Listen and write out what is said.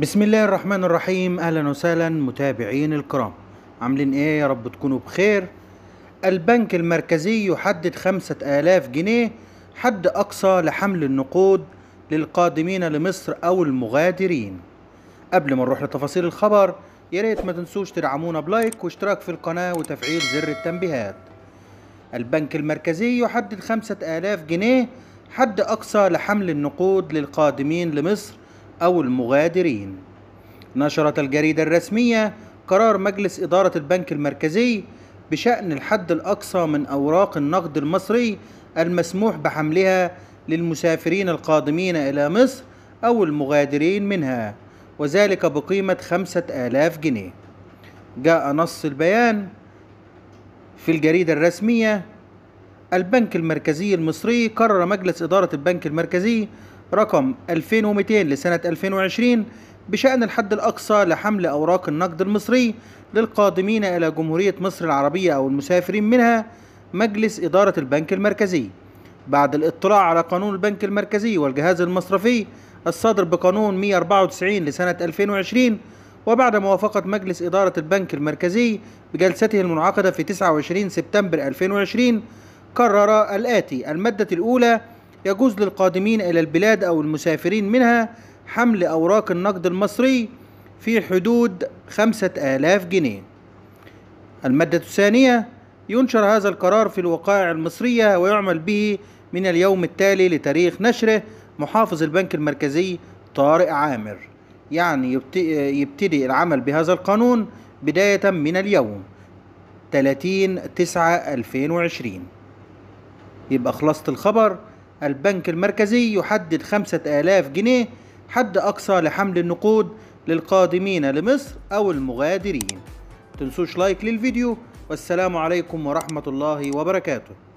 بسم الله الرحمن الرحيم اهلا وسهلا متابعين الكرام عاملين ايه يا رب تكونوا بخير البنك المركزي يحدد خمسة آلاف جنيه حد أقصى لحمل النقود للقادمين لمصر أو المغادرين قبل ما نروح لتفاصيل الخبر يا ريت ما تنسوش تدعمونا بلايك واشتراك في القناة وتفعيل زر التنبيهات البنك المركزي يحدد خمسة آلاف جنيه حد أقصى لحمل النقود للقادمين لمصر أو المغادرين نشرت الجريدة الرسمية قرار مجلس إدارة البنك المركزي بشأن الحد الأقصى من أوراق النقد المصري المسموح بحملها للمسافرين القادمين إلى مصر أو المغادرين منها وذلك بقيمة خمسة آلاف جنيه جاء نص البيان في الجريدة الرسمية البنك المركزي المصري قرر مجلس إدارة البنك المركزي رقم 2200 لسنة 2020 بشأن الحد الأقصى لحمل أوراق النقد المصري للقادمين إلى جمهورية مصر العربية أو المسافرين منها مجلس إدارة البنك المركزي بعد الاطلاع على قانون البنك المركزي والجهاز المصرفي الصادر بقانون 194 لسنة 2020 وبعد موافقة مجلس إدارة البنك المركزي بجلسته المنعقدة في 29 سبتمبر 2020 قرر الآتي المادة الأولى يجوز للقادمين إلى البلاد أو المسافرين منها حمل أوراق النقد المصري في حدود خمسة آلاف جنيه المادة الثانية ينشر هذا القرار في الوقائع المصرية ويعمل به من اليوم التالي لتاريخ نشره محافظ البنك المركزي طارق عامر يعني يبتدي العمل بهذا القانون بداية من اليوم 30 9 2020 يبقى خلصت الخبر البنك المركزي يحدد آلاف جنيه حد أقصى لحمل النقود للقادمين لمصر أو المغادرين تنسوش لايك للفيديو والسلام عليكم ورحمة الله وبركاته